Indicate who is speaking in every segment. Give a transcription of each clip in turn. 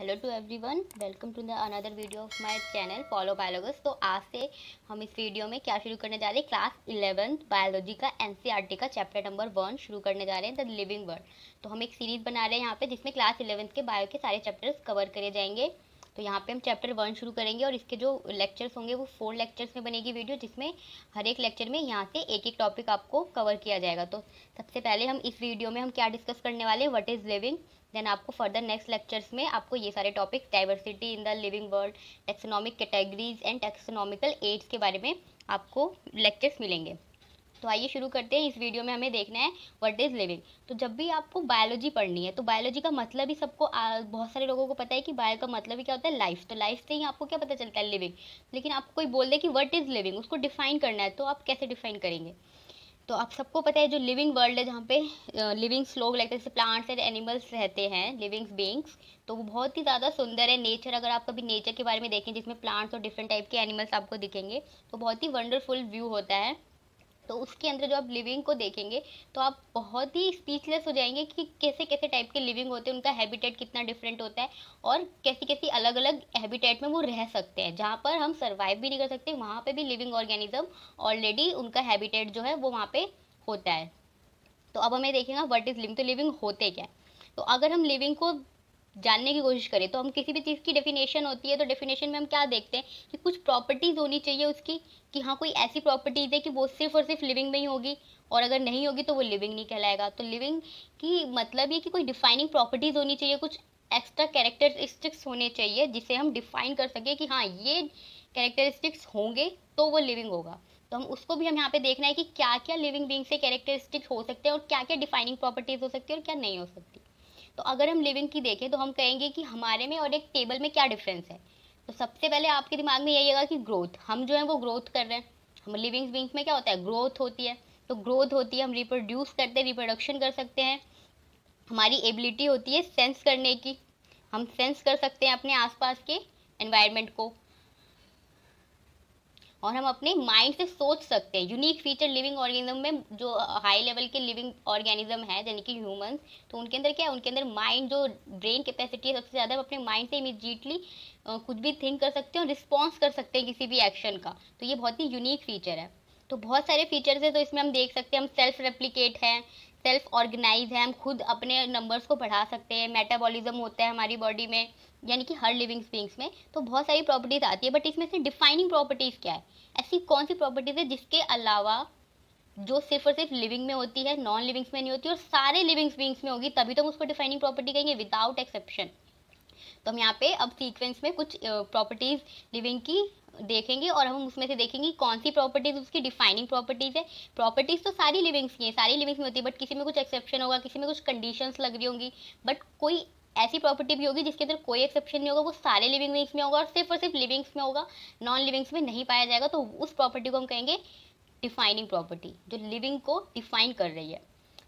Speaker 1: hello to everyone welcome to the another video of my channel follow Biologus तो आज से हम इस वीडियो में क्या शुरू करने जा रहे हैं क्लास इलेवेंथ बायोलॉजी का एनसीईआरटी e का चैप्टर नंबर वन शुरू करने जा रहे हैं द लिविंग वर्ल्ड तो हम एक सीरीज़ बना रहे हैं यहाँ पे जिसमें क्लास इलेवंथ के बायो के सारे चैप्टर्स कवर करे जाएंगे तो यहाँ पे हम चैप्टर वन शुरू करेंगे और इसके जो लेक्चर्स होंगे वो फोर लेक्चर्स में बनेगी वीडियो जिसमें हर एक लेक्चर में यहाँ से एक एक टॉपिक आपको कवर किया जाएगा तो सबसे पहले हम इस वीडियो में हम क्या डिस्कस करने वाले हैं वट इज़ लिविंग देन आपको फर्दर नेक्स्ट लेक्चर्स में आपको ये सारे topics diversity in the living world taxonomic categories and taxonomical aids के बारे में आपको लेक्चर्स मिलेंगे तो आइए शुरू करते हैं इस वीडियो में हमें देखना है व्हाट इज़ लिविंग तो जब भी आपको बायोलॉजी पढ़नी है तो बायोलॉजी का मतलब ही सबको बहुत सारे लोगों को पता है कि बायो का मतलब ही क्या होता है लाइफ तो लाइफ से ही आपको क्या पता चलता है लिविंग लेकिन आपको कोई बोल दे कि व्हाट इज़ लिविंग उसको डिफाइन करना है तो आप कैसे डिफाइन करेंगे तो आप सबको पता है जो लिविंग वर्ल्ड है जहाँ पे लिविंग्स लोग लगते हैं जैसे प्लांट्स एंड एनिमल्स रहते हैं लिविंग्स बींग्स तो वो बहुत ही ज़्यादा सुंदर है नेचर अगर आप कभी नेचर के बारे में देखें जिसमें प्लांट्स और डिफरेंट टाइप के एनिमल्स आपको दिखेंगे तो बहुत ही वंडरफुल व्यू होता है तो उसके अंदर जो आप लिविंग को देखेंगे तो आप बहुत ही स्पीचलेस हो जाएंगे कि कैसे कैसे टाइप के लिविंग होते हैं उनका हैबिटेट कितना डिफरेंट होता है और कैसी कैसी अलग अलग हैबिटेट में वो रह सकते हैं जहाँ पर हम सर्वाइव भी नहीं कर सकते वहाँ पर भी लिविंग ऑर्गेनिज्म ऑलरेडी उनका हैबिटेट जो है वो वहाँ पर होता है तो अब हमें देखेंगे वट इज़ लिविंग तो लिविंग होते क्या तो अगर हम लिविंग को जानने की कोशिश करें तो हम किसी भी चीज़ की डेफिनेशन होती है तो डेफिनेशन में हम क्या देखते हैं कि कुछ प्रॉपर्टीज़ होनी चाहिए उसकी कि हाँ कोई ऐसी प्रॉपर्टीज़ है कि वो सिर्फ और सिर्फ लिविंग में ही होगी और अगर नहीं होगी तो वो लिविंग नहीं कहलाएगा तो लिविंग की मतलब ये कि कोई डिफाइनिंग प्रॉपर्टीज़ होनी चाहिए कुछ एक्स्ट्रा कैरेक्टरिस्टिक्स होने चाहिए जिसे हम डिफाइन कर सकें कि हाँ ये कैरेक्टरिस्टिक्स होंगे तो वो लिविंग होगा तो हम उसको भी हम यहाँ पे देखना है कि क्या क्या लिविंग बींग से कैरेक्टरिस्टिक्स हो सकते हैं और क्या क्या डिफाइनिंग प्रॉपर्टीज़ हो सकती है और क्या नहीं हो सकती तो अगर हम लिविंग की देखें तो हम कहेंगे कि हमारे में और एक टेबल में क्या डिफरेंस है तो सबसे पहले आपके दिमाग में यही आएगा कि ग्रोथ हम जो है वो ग्रोथ कर रहे हैं हम लिविंग विंग्स में क्या होता है ग्रोथ होती है तो ग्रोथ होती है हम रिप्रोड्यूस करते हैं रिप्रोडक्शन कर सकते हैं हमारी एबिलिटी होती है सेंस करने की हम सेंस कर सकते हैं अपने आसपास के एनवायरनमेंट को और हम अपने माइंड से सोच सकते हैं यूनिक फीचर लिविंग ऑर्गेनिज्म में जो हाई लेवल के लिविंग ऑर्गेनिज्म है यानी कि ह्यूमन तो उनके अंदर क्या है उनके अंदर माइंड जो ब्रेन कैपेसिटी है सबसे ज़्यादा हम अपने माइंड से इमीजिएटली कुछ भी थिंक कर सकते हैं और रिस्पॉन्स कर सकते हैं किसी भी एक्शन का तो ये बहुत ही यूनिक फीचर है तो बहुत सारे फीचर्स है तो इसमें हम देख सकते हैं हम सेल्फ रेप्लीकेट हैं सेल्फ ऑर्गेनाइज है हम खुद अपने नंबर्स को बढ़ा सकते हैं मेटाबॉलिज्म होता है हमारी बॉडी में यानी कि हर लिविंग बींग्स में तो बहुत सारी प्रॉपर्टीज़ आती है बट इसमें से डिफाइनिंग प्रॉपर्टीज़ क्या है ऐसी कौन सी प्रॉपर्टीज़ है जिसके अलावा जो सिर्फ और सिर्फ लिविंग में होती है नॉन लिविंग्स में नहीं होती और सारे लिविंग बींग्स में होगी तभी तो हम उसको डिफाइनिंग प्रॉपर्टी कहेंगे विदाउट एक्सेप्शन तो हम यहाँ पे अब सीक्वेंस में कुछ प्रॉपर्टीज़ लिविंग की देखेंगे और हम उसमें से देखेंगे कौन सी प्रॉपर्टीज़ उसकी डिफाइनिंग प्रॉपर्टीज़ है प्रॉपर्टीज़ तो सारी लिविंग्स की है सारी लिविंग्स में होती है बट किसी में कुछ एक्सेप्शन होगा किसी में कुछ कंडीशंस लग रही होंगी बट कोई ऐसी प्रॉपर्टी भी होगी जिसके अंदर कोई एक्सेप्शन नहीं होगा वो सारे लिविंग विंग्स में होगा और सिर्फ और सिर्फ लिविंग्स में होगा नॉन लिविंग्स में नहीं पाया जाएगा तो उस प्रॉपर्टी को हम कहेंगे डिफाइनिंग प्रॉपर्टी जो लिविंग को डिफाइन कर रही है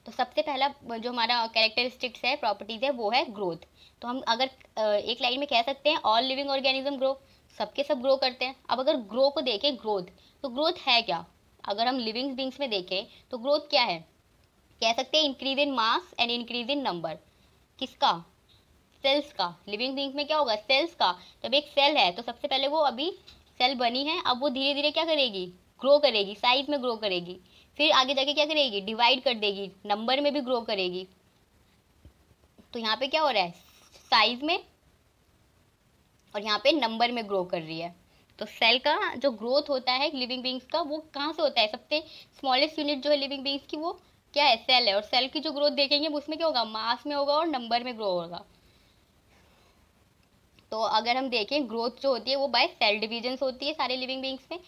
Speaker 1: तो सबसे पहला जो हमारा कैरेक्टरिस्टिक्स है प्रॉपर्टीज़ है वो है ग्रोथ तो हम अगर एक लाइन में कह सकते हैं ऑल लिविंग ऑर्गेनिज्म ग्रो सबके सब ग्रो करते हैं अब अगर ग्रो को देखें ग्रोथ तो ग्रोथ है क्या अगर हम लिविंग बींग्स में देखें तो ग्रोथ क्या है कह सकते हैं increase in mass and increase in number किसका सेल्स का लिविंग थिंग्स में क्या होगा सेल्स का जब एक सेल है तो सबसे पहले वो अभी सेल बनी है अब वो धीरे धीरे क्या करेगी ग्रो करेगी साइज में ग्रो करेगी फिर आगे जाके क्या करेगी डिवाइड कर देगी नंबर में भी ग्रो करेगी तो यहाँ पे क्या हो रहा है साइज में और यहाँ पे नंबर में ग्रो कर रही है तो सेल का जो ग्रोथ होता है लिविंग बींग्स का वो कहाँ से होता है सबसे स्मॉलेस्ट यूनिट जो है लिविंग बींग्स की वो क्या है सेल है और सेल की जो ग्रोथ देखेंगे उसमें क्या होगा मास में होगा और नंबर में ग्रो होगा तो अगर हम देखें ग्रोथ जो होती है वो बाय सेल डिविजन्स होती है सारे लिविंग बींग्स में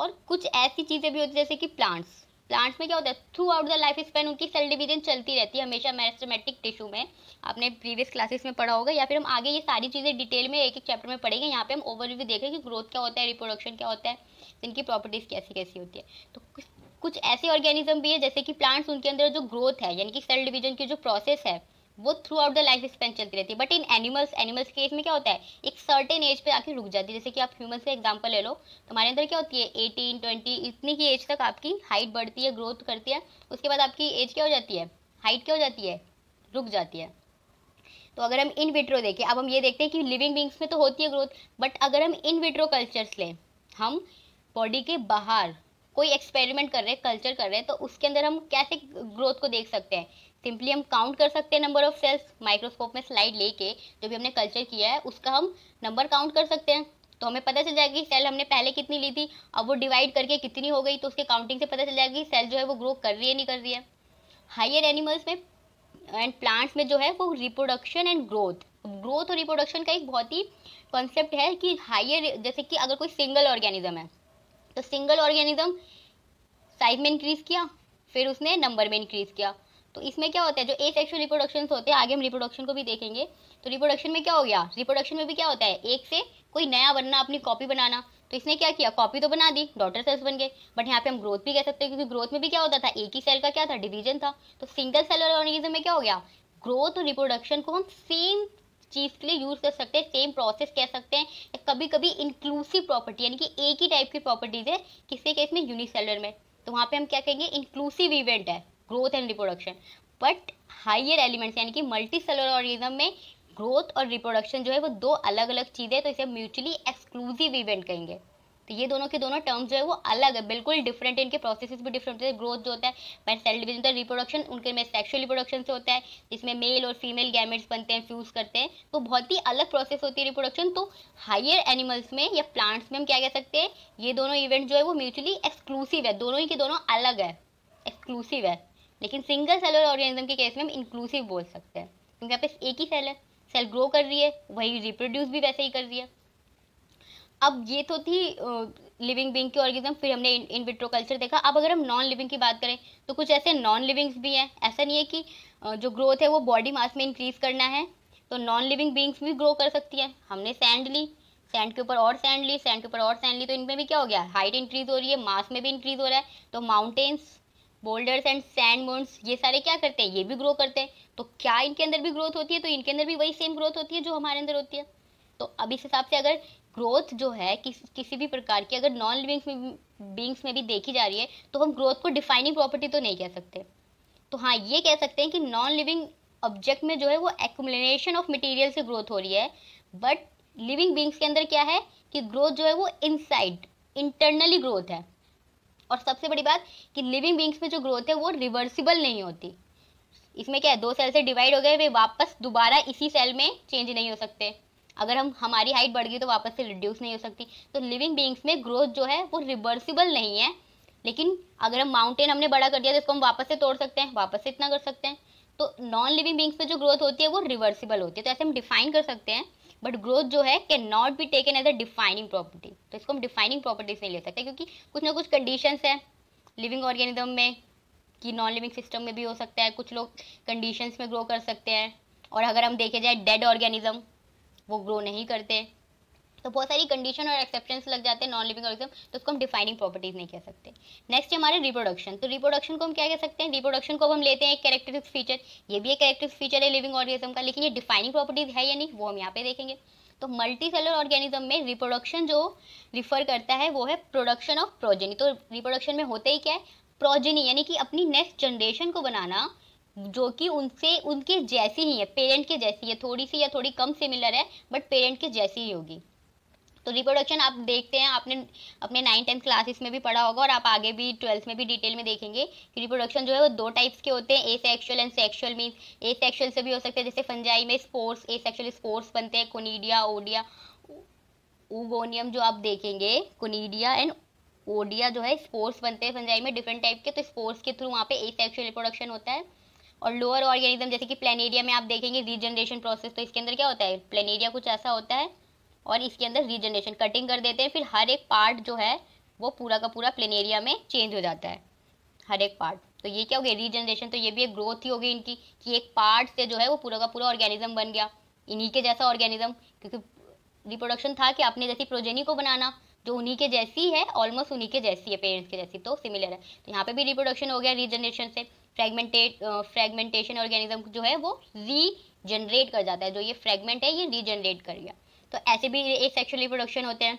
Speaker 1: और कुछ ऐसी चीज़ें भी होती है जैसे कि प्लांट्स प्लांट्स में क्या होता है throughout the life span उनकी सेल डिवीजन चलती रहती है हमेशा मैरिस्टमेटिक टिश्यू में आपने प्रीवियस क्लासेस में पढ़ा होगा या फिर हम आगे ये सारी चीज़ें डिटेल में एक एक चैप्टर में पढ़ेंगे यहाँ पे हम ओवरव्यू देखें कि ग्रोथ क्या होता है रिप्रोडक्शन क्या होता है इनकी प्रॉपर्टीज़ कैसी कैसी होती है तो कुछ ऐसे ऑर्गेनिज्म भी है जैसे कि प्लांट्स उनके अंदर जो ग्रोथ है यानी कि सेल डिवीजन की जो प्रोसेस है वो throughout the life span चलती रहती है बट इन एनिमल्स एनिमल्स के केस में क्या होता है एक सर्टेन एज पे आके रुक जाती है जैसे कि आप ह्यूमन से एग्जांपल ले लो तो हमारे अंदर क्या होती है एटीन ट्वेंटी इतनी की एज तक आपकी हाइट बढ़ती है ग्रोथ करती है उसके बाद आपकी एज क्या हो जाती है हाइट क्या हो जाती है रुक जाती है तो अगर हम इन विट्रो देखें अब हम ये देखते हैं कि लिविंग बींग्स में तो होती है ग्रोथ बट अगर हम इन विट्रो कल्चर्स लें हम बॉडी के बाहर कोई एक्सपेरिमेंट कर रहे हैं कल्चर कर रहे हैं तो उसके अंदर हम कैसे ग्रोथ को देख सकते हैं सिंपली हम काउंट कर सकते हैं नंबर ऑफ सेल्स माइक्रोस्कोप में स्लाइड लेके जो भी हमने कल्चर किया है उसका हम नंबर काउंट कर सकते हैं तो हमें पता चल जाएगी सेल हमने पहले कितनी ली थी अब वो डिवाइड करके कितनी हो गई तो उसके काउंटिंग से पता चल जाएगी सेल जो है वो ग्रो कर रही है नहीं कर रही है हायर एनिमल्स में एंड प्लांट्स में जो है वो रिप्रोडक्शन एंड ग्रोथ ग्रोथ और रिप्रोडक्शन का एक बहुत ही कॉन्सेप्ट है कि हायर जैसे कि अगर कोई सिंगल ऑर्गेनिज्म है तो सिंगल ऑर्गेनिज्म साइज में इंक्रीज किया फिर उसने नंबर में इंक्रीज किया तो इसमें क्या होता है जो ए सेक्शुअल रिप्रोडक्शन होते हैं आगे हम रिप्रोडक्शन को भी देखेंगे तो रिप्रोडक्शन में क्या हो गया रिप्रोडक्शन में भी क्या होता है एक से कोई नया बनना अपनी कॉपी बनाना तो इसने क्या किया कॉपी तो बना दी डॉटर सेल्स बन गए बट यहाँ पे हम ग्रोथ भी कह सकते हैं क्योंकि ग्रोथ में भी क्या होता था एक ही सेल का क्या था डिवीजन था तो सिंगल सेलर ऑर्गेनिज्म में क्या हो गया ग्रोथ और रिप्रोडक्शन को हम सेम चीज़ के लिए यूज़ कर सकते हैं सेम प्रोसेस कह सकते हैं कभी कभी इंक्लूसिव प्रॉपर्टी यानी कि एक ही टाइप की प्रॉपर्टीज है किसके केस में यूनिसेलर में तो वहाँ पे हम क्या कहेंगे इंक्लूसिव इवेंट है growth and reproduction but higher elements यानी कि मल्टी सेलर ऑर्गेनिज्म में ग्रोथ और रिप्रोडक्शन जो है वो दो अलग अलग चीज़ें तो इसे म्यूचुअली एक्सक्लूसिव इवेंट कहेंगे तो ये दोनों के दोनों टर्म्स जो है वो अलग है बिल्कुल डिफरेंट इनके प्रोसेसेस भी डिफरेंट होते हैं ग्रोथ जो होता है मैं सेल डिवीजन होता है रिप्रोडक्शन उनके में सेक्शुअल रिप्रोडक्शन से होता है जिसमें मेल और फीमेल गैमेट्स बनते हैं फ्यूज करते हैं तो बहुत ही अलग प्रोसेस होती है रिप्रोडक्शन तो हायर एनिमल्स में या प्लांट्स में हम क्या कह सकते हैं ये दोनों इवेंट जो है वो म्यूचुअली एक्सक्लूसिव है दोनों ही के दोनों अलग है एक्सक्लूसिव है लेकिन सिंगल सेलर ऑर्गेनिज्म के केस में हम इंक्लूसिव बोल सकते हैं क्योंकि यहाँ पे एक ही सेल है सेल ग्रो कर रही है वही रिप्रोड्यूस भी वैसे ही कर रही है अब ये तो थी लिविंग बींग की ऑर्गेजम फिर हमने इन विट्रो कल्चर देखा अब अगर हम नॉन लिविंग की बात करें तो कुछ ऐसे नॉन लिविंग्स भी हैं ऐसा नहीं है कि जो ग्रोथ है वो बॉडी मास में इंक्रीज करना है तो नॉन लिविंग बींग्स भी ग्रो कर सकती हैं हमने सैंड ली सैंड के ऊपर और सैंड ली सैंड के ऊपर और सैंड ली तो इनमें भी क्या हो गया हाइट इंक्रीज हो रही है मास में भी इंक्रीज हो रहा है तो mountains boulders and sand mounds ये सारे क्या करते हैं ये भी ग्रो करते हैं तो क्या इनके अंदर भी ग्रोथ होती है तो इनके अंदर भी वही सेम ग्रोथ होती है जो हमारे अंदर होती है तो अब इस हिसाब से अगर ग्रोथ जो है कि, किसी भी प्रकार की अगर नॉन लिविंग बींग्स में भी देखी जा रही है तो हम ग्रोथ को डिफाइनिंग प्रॉपर्टी तो नहीं कह सकते तो हाँ ये कह सकते हैं कि नॉन लिविंग ऑब्जेक्ट में जो है वो एक्मुलेशन ऑफ मटीरियल से ग्रोथ हो रही है बट लिविंग बींग्स के अंदर क्या है कि ग्रोथ जो है वो इनसाइड इंटरनली ग्रोथ है और सबसे बड़ी बात कि लिविंग बींग्स में जो ग्रोथ है वो रिवर्सिबल नहीं होती इसमें क्या है दो सेल से डिवाइड हो गए वे वापस दोबारा इसी सेल में चेंज नहीं हो सकते अगर हम हमारी हाइट बढ़ गई तो वापस से रिड्यूस नहीं हो सकती तो लिविंग बींग्स में ग्रोथ जो है वो रिवर्सिबल नहीं है लेकिन अगर हम माउंटेन हमने बड़ा कर दिया तो इसको हम वापस से तोड़ सकते हैं वापस से इतना कर सकते हैं तो नॉन लिविंग बींग्स में जो ग्रोथ होती है वो रिवर्सिबल होती है तो ऐसे हम डिफाइन कर सकते हैं बट ग्रोथ जो है can not be taken as a defining property तो इसको हम डिफाइनिंग प्रॉपर्टीज नहीं ले सकते क्योंकि कुछ ना कुछ कंडीशंस है लिविंग ऑर्गेनिज्म में कि नॉन लिविंग सिस्टम में भी हो सकता है कुछ लोग कंडीशंस में ग्रो कर सकते हैं और अगर हम देखे जाए डेड ऑर्गेनिज्म वो ग्रो नहीं करते तो बहुत सारी कंडीशन और एक्सेप्शन लग जाते हैं नॉन लिविंग ऑर्गेनिज्म तो उसको हम डिफाइनिंग प्रॉपर्टीज नहीं कह सकते नेक्स्ट हमारे रिप्रोडक्शन तो रिप्रोडक्शन को हम क्या कह सकते हैं रिप्रोडक्शन को हम लेते हैं एक कैरेक्टरिस्टिक फीचर ये भी एक कैरेक्टरिस्टिक फीचर है लिविंग ऑर्गेनिज्म का लेकिन ये डिफाइनिंग प्रॉपर्टीज है या नहीं वो हम यहाँ पे देखेंगे तो मल्टी सेलर ऑर्गेनिज्म में रिप्रोडक्शन जो रिफर करता है वो है प्रोडक्शन ऑफ प्रोजेनी तो रिप्रोडक्शन में होते ही क्या है प्रोजेनी यानी कि अपनी नेक्स्ट जनरेशन को बनाना जो कि उनसे उनके जैसी ही है पेरेंट के जैसी है थोड़ी सी या थोड़ी कम सिमिलर है बट पेरेंट के जैसी ही होगी तो रिप्रोडक्शन आप देखते हैं आपने अपने नाइन टेंथ क्लासेस में भी पढ़ा होगा और आप आगे भी ट्वेल्थ में भी डिटेल में देखेंगे कि रिप्रोडक्शन जो है वो दो टाइप्स के होते हैं asexual and sexual mean asexual से भी हो सकते हैं जैसे फंजाई में स्पोर्ट्स ए सेक्शुअल स्पोर्ट्स बनते हैं कोनीडिया ओडिया उगोनियम जो आप देखेंगे कोनीडिया एंड ओडिया जो है स्पोर्ट्स बनते हैं फंजाई में डिफरेंट टाइप के तो स्पोर्ट्स के थ्रू वहाँ पे ए सेक्शुअल रिप्रोडक्शन होता है और लोअर ऑर्गेनिज्म जैसे कि प्लेनेरिया में आप देखेंगे रीजनरेशन प्रोसेस तो इसके अंदर क्या होता है प्लेनेरिया कुछ ऐसा होता है और इसके अंदर रीजनरेशन कटिंग कर देते हैं फिर हर एक पार्ट जो है वो पूरा का पूरा प्लेनेरिया में चेंज हो जाता है हर एक पार्ट तो ये क्या हो गया रीजनरेशन तो ये भी एक ग्रोथ ही होगी इनकी कि एक पार्ट से जो है वो पूरा का पूरा ऑर्गेनिज्म बन गया इन्हीं के जैसा ऑर्गेनिज्म क्योंकि रिप्रोडक्शन था कि अपने जैसी प्रोजेनी को बनाना जो उन्हीं के जैसी है ऑलमोस्ट उन्हीं के जैसी है पेरेंट्स के जैसी तो सिमिलर है तो यहाँ पे भी रिप्रोडक्शन हो गया रीजनरेशन से फ्रेगमेंटेट फ्रेगमेंटेशन ऑर्गेनिज्म जो है वो रीजनरेट कर जाता है जो ये फ्रेगमेंट है ये रीजनरेट कर गया तो ऐसे भी एक सेक्शुअल रिप्रोडक्शन होते हैं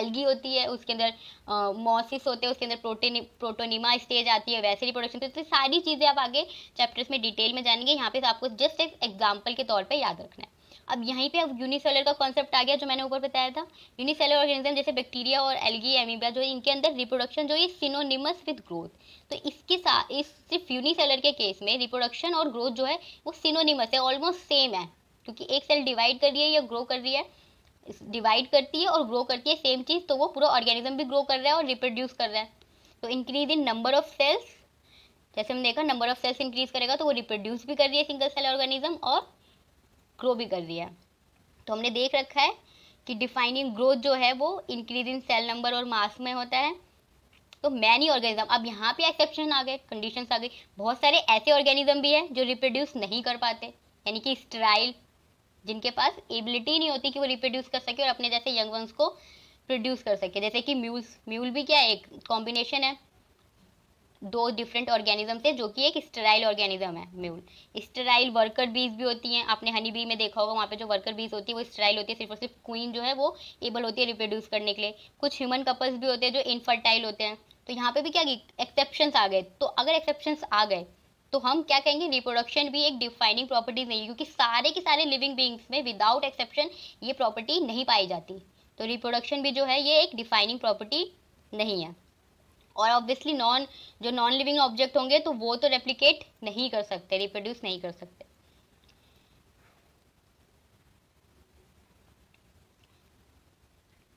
Speaker 1: एल्गी होती है उसके अंदर मॉसिस uh, होते हैं उसके अंदर प्रोटीन प्रोटोनिमा स्टेज आती है वैसे रिप्रोडक्शन तो, तो सारी चीज़ें आप आगे चैप्टर्स में डिटेल में जानेंगे यहाँ पे आपको जस्ट एक एग्जाम्पल के तौर पर याद रखना है अब यहीं पे अब यूनिसेलर का कॉन्सेप्ट आ गया जो मैंने ऊपर बताया था यूनिसेलर ऑर्गेनिज्म जैसे बैक्टीरिया और एलगी एमीबिया जो इनके अंदर रिप्रोडक्शन जो ये सिनोनिमस विद ग्रोथ तो इसके साथ इस सिर्फ यूनिसेलर के केस में रिप्रोडक्शन और ग्रोथ जो है वो सिनोनिमस है ऑलमोस्ट सेम है क्योंकि एक सेल डिवाइड कर रही है या ग्रो कर रही है डिवाइड करती है और ग्रो करती है सेम चीज़ तो वो पूरा ऑर्गेनिज्म भी ग्रो कर रहा है और रिप्रोड्यूस कर रहा है तो increase in number of cells जैसे हमने देखा नंबर ऑफ सेल्स इंक्रीज करेगा तो वो रिप्रोड्यूस भी कर रही है सिंगल सेल ऑर्गेनिज्म और ग्रो भी कर दिया तो हमने देख रखा है कि डिफाइनिंग ग्रोथ जो है वो इंक्रीज इन सेल नंबर और मास में होता है तो मैनी ऑर्गेनिज्म अब यहाँ पे एक्सेप्शन आ गए कंडीशन आ गई बहुत सारे ऐसे ऑर्गेनिज्म भी हैं जो रिप्रोड्यूस नहीं कर पाते यानी कि स्ट्राइल जिनके पास एबिलिटी नहीं होती कि वो रिप्रोड्यूस कर सके और अपने जैसे यंग वंस को प्रोड्यूस कर सके जैसे कि म्यूल्स म्यूल भी क्या एक कॉम्बिनेशन है दो डिफरेंट ऑर्गेनिज्म से जो कि एक स्टेराइल ऑर्गेनिज्म है म्यूल स्टेराइल वर्कर बीज भी होती हैं आपने हनी बी में देखा होगा वहाँ पे जो वर्कर बीज होती है वो स्टेराइल होती है सिर्फ और सिर्फ क्वीन जो है वो एबल होती है रिप्रोड्यूस करने के लिए कुछ ह्यूमन कपल्स भी होते हैं जो इनफर्टाइल होते हैं तो यहाँ पे भी क्या एक्सेप्शन आ गए तो अगर एक्सेप्शन आ गए तो हम क्या कहेंगे रिप्रोडक्शन भी एक डिफाइनिंग प्रॉपर्टी नहीं क्योंकि सारे के सारे लिविंग बींग्स में विदाउट एक्सेप्शन ये प्रॉपर्टी नहीं पाई जाती तो रिप्रोडक्शन भी जो है ये एक डिफाइनिंग प्रॉपर्टी नहीं है और ऑब्वियसली नॉन जो नॉन लिविंग ऑब्जेक्ट होंगे तो वो तो रेप्लीकेट नहीं कर सकते रिप्रोड्यूस नहीं कर सकते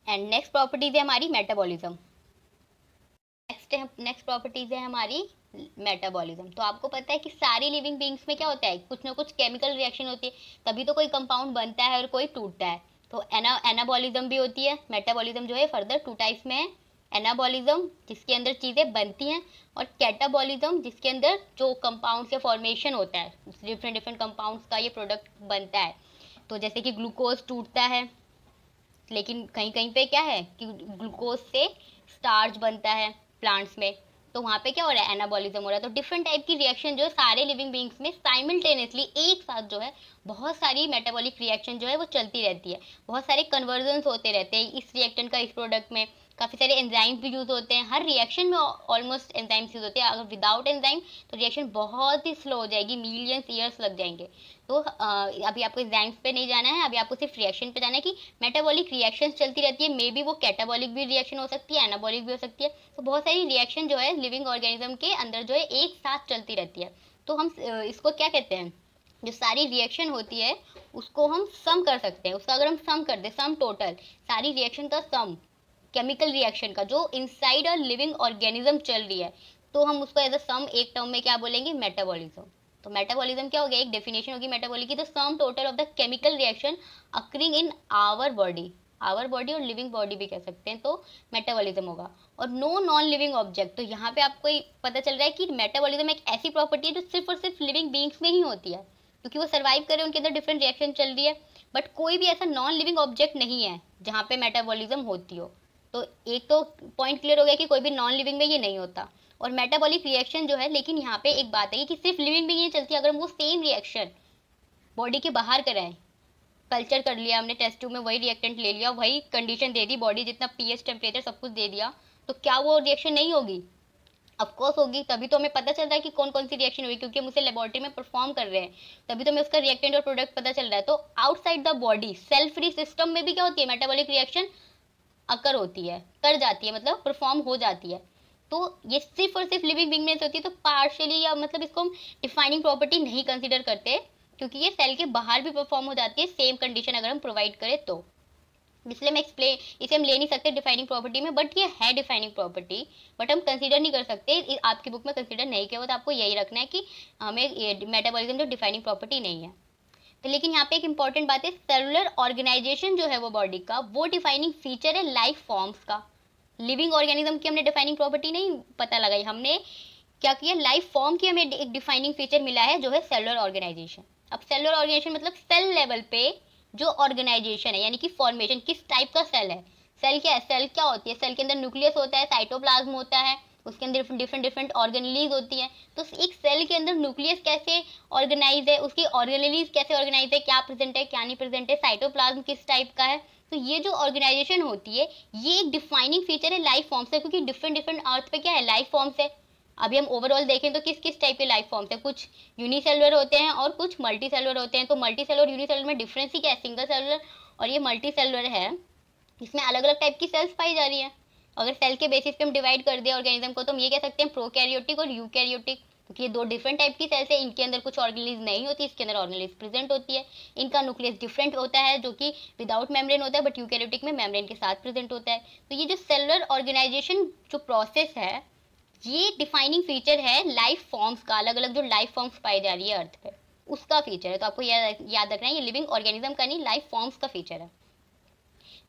Speaker 1: एंड नेक्स्ट प्रॉपर्टीज है हमारी मेटाबॉलिज्म नेक्स्ट नेक्स्ट प्रॉपर्टीज है हमारी मेटाबॉलिज्म तो आपको पता है कि सारी लिविंग बींग्स में क्या होता है कुछ ना कुछ केमिकल रिएक्शन होती है तभी तो कोई कंपाउंड बनता है और कोई टूटता है तो एना एनाबॉलिज्म भी होती है मेटाबॉलिज्म जो है फर्दर टू टाइप्स में है एनाबॉलिज्म जिसके अंदर चीज़ें बनती हैं और कैटाबॉलिज्म जिसके अंदर जो कंपाउंड से फॉर्मेशन होता है डिफरेंट डिफरेंट कंपाउंड्स का ये प्रोडक्ट बनता है तो जैसे कि ग्लूकोज टूटता है लेकिन कहीं कहीं पे क्या है कि ग्लूकोज से स्टार्च बनता है प्लांट्स में तो वहाँ पे क्या हो रहा है एनाबॉलिज्म हो रहा है तो डिफरेंट टाइप की रिएक्शन जो है सारे लिविंग बींग्स में साइमल्टेनियसली एक साथ जो है बहुत सारी मेटाबॉलिक रिएक्शन जो है वो चलती रहती है बहुत सारे कन्वर्जन होते रहते हैं इस रिएक्टेंट का इस प्रोडक्ट में काफ़ी सारे एंजाइम्स भी यूज़ होते हैं हर रिएक्शन में ऑलमोस्ट एंजाइम्स यूज़ होते हैं अगर विदाउट एंजाइम तो रिएक्शन बहुत ही स्लो हो जाएगी मिलियंस ईयर्स लग जाएंगे तो आ, अभी आपको एंजाइम्स पे नहीं जाना है अभी आपको सिर्फ रिएक्शन पे जाना है कि मेटाबॉलिक रिएक्शन चलती रहती है मे बी वो कैटाबॉलिक भी रिएक्शन हो सकती है एनाबॉलिक भी हो सकती है तो बहुत सारी रिएक्शन जो है लिविंग ऑर्गेनिज्म के अंदर जो है एक साथ चलती रहती है तो हम इसको क्या कहते हैं जो सारी रिएक्शन होती है उसको हम सम कर सकते हैं उसका अगर हम सम कर दें सम टोटल सारी रिएक्शन का सम केमिकल रिएक्शन का जो इनसाइड अ लिविंग ऑर्गेनिज्म चल रही है तो हम उसको एज अ सम एक टर्म में क्या बोलेंगे मेटाबॉलिज्म तो मेटाबॉलिज्म क्या हो गया एक डेफिनेशन होगी मेटाबॉलिक की तो sum total of the chemical reaction occurring in our body our body और लिविंग बॉडी भी कह सकते हैं तो मेटाबॉलिज्म होगा और नो नॉन लिविंग ऑब्जेक्ट तो यहाँ पे आपको पता चल रहा है कि मेटाबॉलिज्म एक ऐसी प्रॉपर्टी है जो सिर्फ और सिर्फ लिविंग बींग्स में ही होती है क्योंकि वो सर्वाइव करें उनके अंदर डिफरेंट रिएक्शन चल रही है बट कोई भी ऐसा नॉन लिविंग ऑब्जेक्ट नहीं है जहाँ पे मेटाबॉलिज्म होती हो तो एक तो पॉइंट क्लियर हो गया कि कोई भी नॉन लिविंग में ये नहीं होता और मेटाबॉलिक रिएक्शन जो है लेकिन यहाँ पे एक बात है कि सिर्फ लिविंग में ये चलती है अगर हम वो सेम रिएक्शन बॉडी के बाहर कराएं कल्चर कर लिया हमने टेस्ट ट्यूब में वही रिएक्टेंट ले लिया वही कंडीशन दे दी बॉडी जितना पी टेम्परेचर सब कुछ दे दिया तो क्या वो रिएक्शन नहीं होगी अफकोर्स होगी तभी तो हमें पता चल रहा है कि कौन कौन सी रिएक्शन हुई क्योंकि हम उसे लेबॉरेटरी में परफॉर्म कर रहे हैं तभी तो हमें उसका रिएक्टेंट और प्रोडक्ट पता चल रहा है तो outside the body cell free system में भी क्या होती है मेटाबॉलिक रिएक्शन अकर होती है कर जाती है मतलब परफॉर्म हो जाती है तो ये सिर्फ और सिर्फ लिविंग बींग में होती है तो पार्शली या मतलब इसको हम डिफाइनिंग प्रॉपर्टी नहीं कंसिडर करते क्योंकि ये सेल के बाहर भी परफॉर्म हो जाती है सेम कंडीशन अगर हम प्रोवाइड करें तो इसलिए हम एक्सप्लेन इसे हम ले नहीं सकते डिफाइनिंग प्रॉपर्टी में बट ये है डिफाइनिंग प्रॉपर्टी बट हम कंसीडर नहीं कर सकते आपकी बुक में कंसीडर नहीं किया हुआ तो आपको यही रखना है कि हमें मेटाबॉलिज्म जो डिफाइनिंग प्रॉपर्टी नहीं है लेकिन यहाँ पे एक इंपॉर्टेंट बात है सेलुलर ऑर्गेनाइजेशन जो है वो बॉडी का वो डिफाइनिंग फीचर है लाइफ फॉर्म्स का लिविंग ऑर्गेनिज्म की हमने डिफाइनिंग प्रॉपर्टी नहीं पता लगाई हमने क्या किया लाइफ फॉर्म की हमें एक डिफाइनिंग फीचर मिला है जो है सेलुलर ऑर्गेनाइजेशन अब सेलुलर ऑर्गेनाइजेशन मतलब सेल लेवल पे जो ऑर्गेनाइजेशन है यानी कि फॉर्मेशन किस टाइप का सेल है सेल क्या है सेल क्या होती है सेल के अंदर न्यूक्लियस होता है साइटोप्लाज्म होता है उसके अंदर डिफरेंट डिफरेंट ऑर्गेनलीज होती हैं तो एक सेल के अंदर न्यूक्लियस कैसे ऑर्गेनाइज है उसकी ऑर्गेनलीज कैसे ऑर्गेनाइज है क्या प्रेजेंट है क्या नहीं प्रेजेंट है साइटोप्लाज्म किस टाइप का है तो ये जो ऑर्गेनाइजेशन होती है ये एक डिफाइनिंग फीचर है लाइफ फॉर्म्स है क्योंकि डिफरेंट डिफरेंट अर्थ पे क्या है लाइफ फॉर्म्स है अभी हम ओवरऑल देखें तो किस किस टाइप के लाइफ फॉर्म्स है कुछ यूनिसेलुलर होते हैं और कुछ मल्टी सेलुलर होते हैं तो मल्टी सेलुलर यूनिसेलुलर में डिफरेंस ही क्या है सिंगल सेलुलर और ये मल्टी सेलुलर है इसमें अलग अलग टाइप की सेल्स पाई जा रही हैं अगर सेल के बेसिस पे हम डिवाइड कर दें ऑर्गेनिज्म को तो हम ये कह सकते हैं प्रोकैरियोटिक और यूकैरियोटिक क्योंकि ये दो डिफरेंट टाइप की सेल्स है इनके अंदर कुछ ऑर्गेनिज नहीं होती इसके अंदर ऑर्गेनिज प्रेजेंट होती है इनका न्यूक्लियस डिफरेंट होता है जो कि विदाउट मेम्ब्रेन होता है बट यूकैरियोटिक में मेम्ब्रेन के साथ प्रेजेंट होता है तो ये जो सेलुलर ऑर्गेनाइजेशन जो प्रोसेस है ये डिफाइनिंग फीचर है लाइफ फॉर्म्स का अलग अलग जो लाइफ फॉर्म्स पाई जा रही है अर्थ पे उसका फीचर है तो आपको याद रखना है ये लिविंग ऑर्गेनिज्म का नहीं लाइफ फॉर्म्स का फीचर है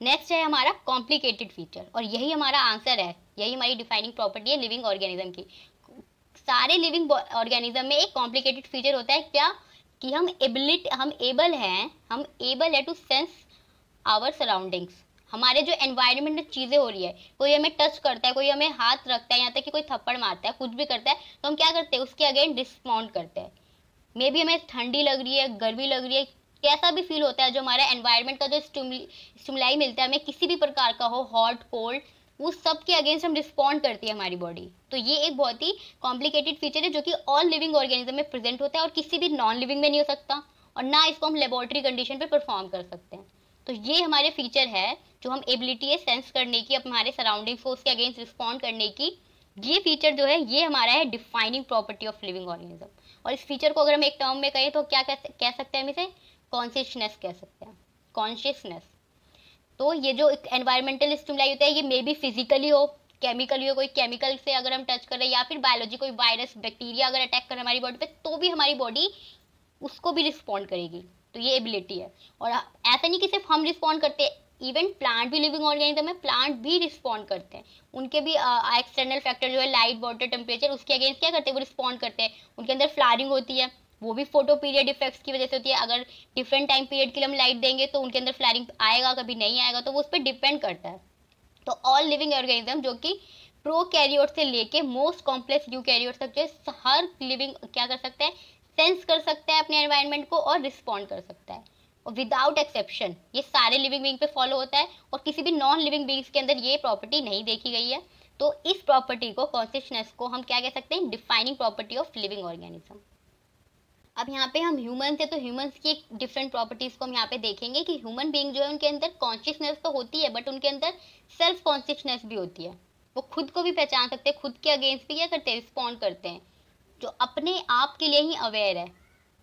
Speaker 1: नेक्स्ट है हमारा कॉम्प्लिकेटेड फीचर और यही हमारा आंसर है यही हमारी डिफाइनिंग प्रॉपर्टी है लिविंग ऑर्गेनिज्म की सारे लिविंग ऑर्गेनिज्म में एक कॉम्प्लिकेटेड फीचर होता है क्या कि हम एबिलिट हम एबल हैं हम एबल है टू सेंस आवर सराउंडिंग्स हमारे जो एनवायरनमेंट में चीज़ें हो रही है कोई हमें टच करता है कोई हमें हाथ रखता है यहाँ तक कि कोई थप्पड़ मारता है कुछ भी करता है तो हम क्या करते हैं उसके अगेन रिस्पॉन्ड करते हैं मे भी हमें ठंडी लग रही है गर्मी लग रही है कैसा भी फील होता है जो हमारा एनवायरनमेंट का जो स्टिमुलाई मिलता है हमें किसी भी प्रकार का हो हॉट कोल्ड वो सब के अगेंस्ट हम रिस्पॉन्ड करती है हमारी बॉडी तो ये एक बहुत ही कॉम्प्लिकेटेड फीचर है जो कि ऑल लिविंग ऑर्गेनिज्म में प्रेजेंट होता है और किसी भी नॉन लिविंग में नहीं हो सकता और ना इसको हम लेबोरेटरी कंडीशन पर परफॉर्म कर सकते हैं तो ये हमारे फीचर है जो हम एबिलिटी है सेंस करने की हमारे सराउंडिंग फोर्स के अगेंस्ट रिस्पॉन्ड करने की ये फीचर जो है ये हमारा है defining property of living organism और इस फीचर को अगर हम एक टर्म में कहें तो क्या कह सकते हैं हम इसे कॉन्शियसनेस कह सकते हैं कॉन्शियसनेस तो ये जो एक एनवायरमेंटल स्टिमुलाई होता है ये मे बी फिजिकली हो केमिकली हो कोई केमिकल से अगर हम टच कर रहे हैं या फिर बायोलॉजी कोई वायरस बैक्टीरिया अगर अटैक कर हमारी बॉडी पे तो भी हमारी बॉडी उसको भी रिस्पॉन्ड करेगी तो ये एबिलिटी है और ऐसा नहीं कि सिर्फ हम रिस्पॉन्ड करते हैं इवन प्लांट भी लिविंग ऑर्गेनिज्म है प्लांट भी रिस्पॉन्ड करते हैं उनके भी एक्सटर्नल फैक्टर जो है लाइट वाटर टेम्परेचर उसके अगेंस्ट क्या करते हैं वो रिस्पॉन्ड करते हैं उनके अंदर फ्लारिंग होती है वो भी फोटो पीरियड इफेक्ट्स की वजह से होती है अगर डिफरेंट टाइम पीरियड के लिए हम लाइट देंगे तो उनके अंदर फ्लैरिंग आएगा कभी नहीं आएगा तो वो उस पर डिपेंड करता है तो ऑल लिविंग ऑर्गेनिज्म जो कि प्रो कैरियोर से लेके मोस्ट कॉम्प्लेक्स यू कैरियोर तक जो हर लिविंग क्या कर सकता है सेंस कर सकता है अपने एनवायरमेंट को और रिस्पॉन्ड कर सकता है और विदाउट एक्सेप्शन ये सारे लिविंग बींग पे फॉलो होता है और किसी भी नॉन लिविंग बींग्स के अंदर ये प्रॉपर्टी नहीं देखी गई है तो इस प्रॉपर्टी को कॉन्सियसनेस को हम क्या कह सकते हैं defining property of living organism अब यहाँ पे हम ह्यूमन है तो ह्यूमन की एक डिफरेंट प्रॉपर्टीज़ को हम यहाँ पे देखेंगे कि ह्यूमन बींग जो है उनके अंदर कॉन्शियसनेस तो होती है बट उनके अंदर सेल्फ कॉन्शियसनेस भी होती है वो खुद को भी पहचान सकते हैं खुद के अगेंस्ट भी क्या करते हैं रिस्पॉन्ड करते हैं जो अपने आप के लिए ही अवेयर है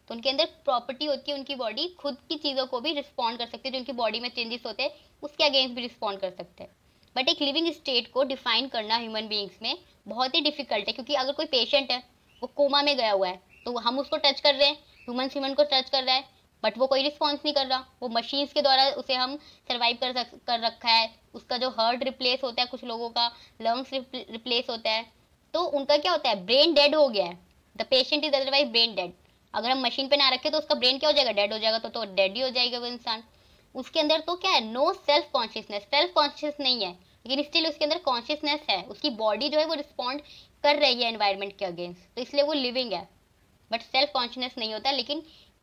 Speaker 1: तो उनके अंदर प्रॉपर्टी होती है उनकी बॉडी खुद की चीज़ों को भी रिस्पॉन्ड कर सकती है जो उनकी बॉडी में चेंजेस होते हैं उसके अगेंस्ट भी रिस्पॉन्ड कर सकते हैं बट एक लिविंग स्टेट को डिफाइन करना ह्यूमन बींग्स में बहुत ही डिफिकल्ट है क्योंकि अगर कोई पेशेंट है वो कोमा में गया हुआ है तो हम उसको टच कर रहे हैं ह्यूमन ह्यूमन को टच कर रहा है बट वो कोई रिस्पॉन्स नहीं कर रहा वो मशीन्स के द्वारा उसे हम सर्वाइव कर सक कर रखा है उसका जो हर्ट रिप्लेस होता है कुछ लोगों का लंग्स रिप्लेस होता है तो उनका क्या होता है ब्रेन डेड हो गया है the patient is otherwise brain dead अगर हम मशीन पे ना रखें तो उसका ब्रेन क्या हो जाएगा डेड हो जाएगा तो तो डेड ही हो जाएगा वो इंसान उसके अंदर तो क्या है no self consciousness self conscious नहीं है लेकिन स्टिल उसके अंदर कॉन्शियसनेस है उसकी बॉडी जो है वो रिस्पॉन्ड कर रही है एनवायरमेंट के अगेंस्ट तो इसलिए वो लिविंग है बट सेल्फ कॉन्शियस नहीं होता लेकिन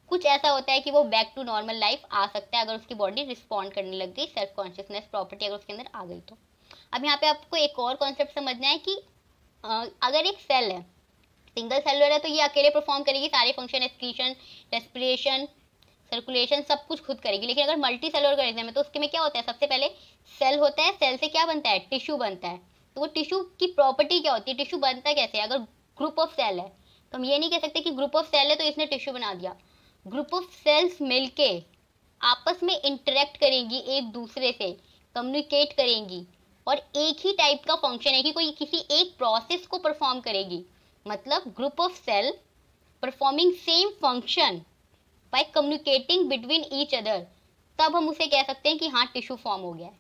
Speaker 1: कुछ ऐसा होता है कि वो बैक टू नॉर्मल लाइफ आ सकता है अगर उसकी बॉडी रिस्पॉन्ड करने लग गई सेल्फ कॉन्शियसनेस प्रॉपर्टी अगर उसके अंदर आ गई तो अब यहाँ पे आपको एक और कॉन्सेप्ट समझना है कि अगर एक सेल है सिंगल सेलुलर है तो ये अकेले परफॉर्म करेगी सारे फंक्शन एक्सक्रीशन रेस्पिरेशन सर्कुलेशन सब कुछ खुद करेगी लेकिन अगर मल्टी सेलुलर ऑर्गेनिज्म है तो उसके में क्या होता है सबसे पहले सेल होता है सेल से क्या बनता है टिश्यू बनता है तो वो टिश्यू की प्रॉपर्टी क्या होती है टिश्यू बनता कैसे है अगर ग्रुप ऑफ सेल है तो हम ये नहीं कह सकते कि ग्रुप ऑफ सेल है तो इसने टिश्यू बना दिया ग्रुप ऑफ सेल्स मिलके आपस में इंटरेक्ट करेंगी एक दूसरे से कम्युनिकेट करेंगी और एक ही टाइप का फंक्शन है कि कोई किसी एक प्रोसेस को परफॉर्म करेगी मतलब group of cell performing same function by communicating between each other तब हम उसे कह सकते हैं कि हाँ टिश्यू फॉर्म हो गया है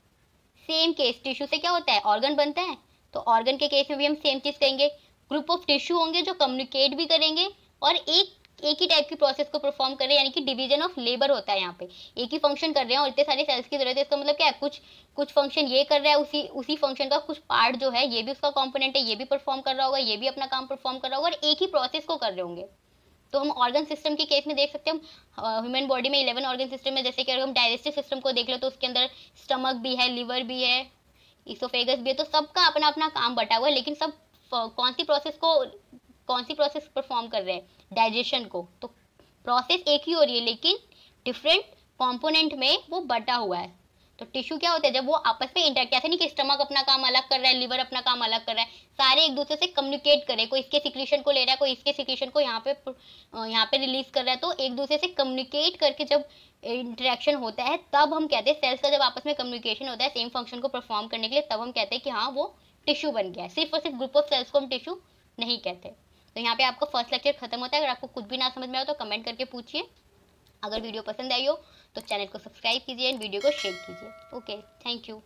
Speaker 1: सेम केस टिश्यू से क्या होता है ऑर्गन बनता है तो ऑर्गन के केस में भी हम सेम चीज़ कहेंगे ग्रुप ऑफ टिश्यू होंगे जो कम्युनिकेट भी करेंगे और एक एक ही टाइप की प्रोसेस को परफॉर्म कर रहे हैं यानी कि डिवीजन ऑफ लेबर होता है यहाँ पे एक ही फंक्शन कर रहे हैं और इतने सारे सेल्स की जरूरत है इसका मतलब क्या है कुछ कुछ फंक्शन ये कर रहा है उसी उसी फंक्शन का कुछ पार्ट जो है ये भी उसका कॉम्पोनेंट है ये भी परफॉर्म कर रहा होगा ये भी अपना काम परफॉर्म कर रहा होगा और एक ही प्रोसेस को कर रहे होंगे तो हम ऑर्गन सिस्टम के केस में देख सकते हैं हम ह्यूमन बॉडी में इलेवन ऑर्गन सिस्टम है जैसे कि अगर हम डाइजेस्टिव सिस्टम को देख लो तो उसके अंदर स्टमक भी है लीवर भी है इसोफेगस भी है तो सबका अपना अपना काम बटा हुआ है लेकिन सब कौन सी प्रोसेस को कौन सी प्रोसेस परफॉर्म कर रहे हैं डाइजेशन को तो प्रोसेस एक ही हो रही है लेकिन डिफरेंट कॉम्पोनेंट में वो बटा हुआ है तो टिश्यू क्या होता है जब वो आपस में इंटरेक्ट ऐसे नहीं कि स्टमक अपना काम अलग कर रहा है लीवर अपना काम अलग कर रहा है सारे एक दूसरे से कम्युनिकेट करे कोई इसके सिक्रीशन को ले रहा है कोई इसके सिक्रीशन को यहाँ पे यहाँ पे रिलीज कर रहा है तो एक दूसरे से कम्युनिकेट करके जब इंटरेक्शन होता है तब हम कहते हैं सेल्स का जब आपस में कम्युनिकेशन होता है सेम फंक्शन को परफॉर्म करने के लिए तब हम कहते हैं कि हाँ वो टिश्यू बन गया है सिर्फ और सिर्फ ग्रुप ऑफ सेल्स को हम टिश्यू नहीं कहते तो यहाँ पे आपका फर्स्ट लेक्चर खत्म होता है अगर आपको कुछ भी ना समझ में आए तो कमेंट करके पूछिए अगर वीडियो पसंद आई हो तो चैनल को सब्सक्राइब कीजिए एंड वीडियो को शेयर कीजिए ओके थैंक यू